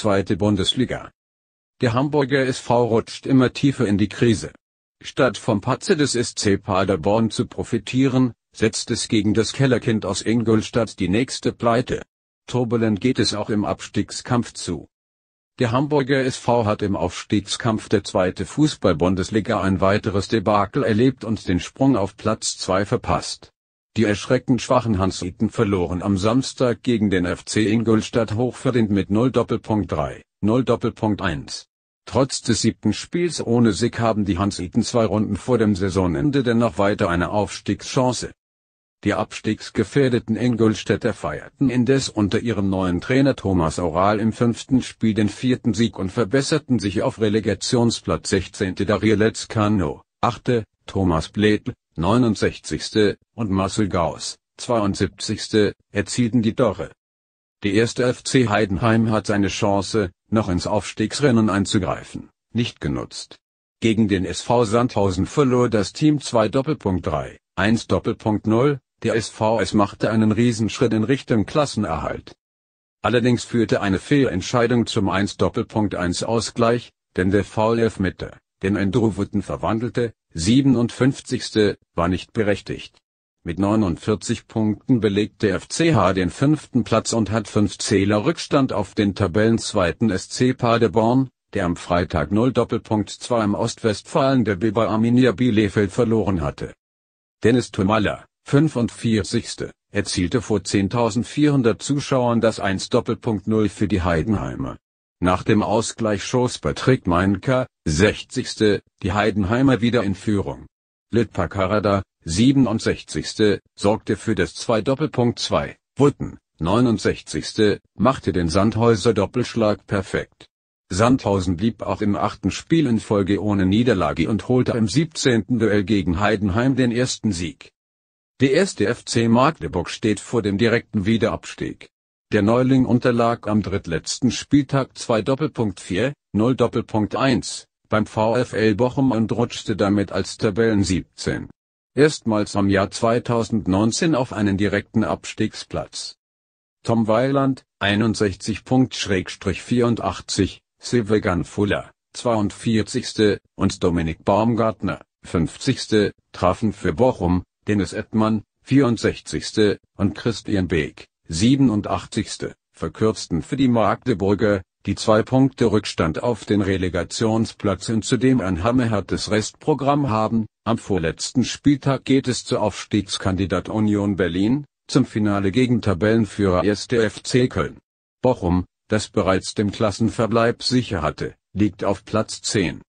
zweite Bundesliga. Der Hamburger SV rutscht immer tiefer in die Krise. Statt vom Patze des SC Paderborn zu profitieren, setzt es gegen das Kellerkind aus Ingolstadt die nächste Pleite. Turbulent geht es auch im Abstiegskampf zu. Der Hamburger SV hat im Aufstiegskampf der zweite Fußball-Bundesliga ein weiteres Debakel erlebt und den Sprung auf Platz 2 verpasst. Die erschreckend schwachen Hansiten verloren am Samstag gegen den FC Ingolstadt hochverdient mit 0 Doppelpunkt 3, 0 Doppelpunkt 1. Trotz des siebten Spiels ohne Sieg haben die Hansiten zwei Runden vor dem Saisonende dennoch weiter eine Aufstiegschance. Die abstiegsgefährdeten Ingolstädter feierten indes unter ihrem neuen Trainer Thomas Oral im fünften Spiel den vierten Sieg und verbesserten sich auf Relegationsplatz 16. Darieletz Kano, 8. Thomas Bledel, 69. und Marcel Gauss, 72. erzielten die Tore. Die erste FC Heidenheim hat seine Chance, noch ins Aufstiegsrennen einzugreifen, nicht genutzt. Gegen den SV Sandhausen verlor das Team 2 Doppelpunkt 3, 1 Doppelpunkt 0, der SVS machte einen Riesenschritt in Richtung Klassenerhalt. Allerdings führte eine Fehlentscheidung zum 1 Doppelpunkt 1 Ausgleich, denn der VLF Mitte denn ein Drovutten verwandelte, 57. war nicht berechtigt. Mit 49 Punkten belegte FCH den fünften Platz und hat 5 Zähler Rückstand auf den Tabellenzweiten SC Paderborn, der am Freitag 0-2 im Ostwestfalen der Biber Arminia Bielefeld verloren hatte. Dennis Thomalla, 45. erzielte vor 10.400 Zuschauern das 1-0 für die Heidenheimer. Nach dem Ausgleich Schoß Patrick Meinker, 60. die Heidenheimer wieder in Führung. Litpa Karada, 67. sorgte für das 2 Doppelpunkt 2, Wutten, 69. machte den Sandhäuser Doppelschlag perfekt. Sandhausen blieb auch im achten Spiel in Folge ohne Niederlage und holte im 17. Duell gegen Heidenheim den ersten Sieg. Der erste FC Magdeburg steht vor dem direkten Wiederabstieg. Der Neuling unterlag am drittletzten Spieltag 2 Doppelpunkt 4, 0 Doppelpunkt 1, beim VfL Bochum und rutschte damit als Tabellen 17. Erstmals am Jahr 2019 auf einen direkten Abstiegsplatz. Tom Weiland, 61.-84, Sevegan Fuller, 42. und Dominik Baumgartner, 50. trafen für Bochum, Dennis Edmann, 64. und Christian Beek, 87. verkürzten für die Magdeburger, die zwei Punkte Rückstand auf den Relegationsplatz und zudem ein hammerhartes Restprogramm haben. Am vorletzten Spieltag geht es zu Aufstiegskandidat Union Berlin, zum Finale gegen Tabellenführer 1. FC Köln. Bochum, das bereits dem Klassenverbleib sicher hatte, liegt auf Platz 10.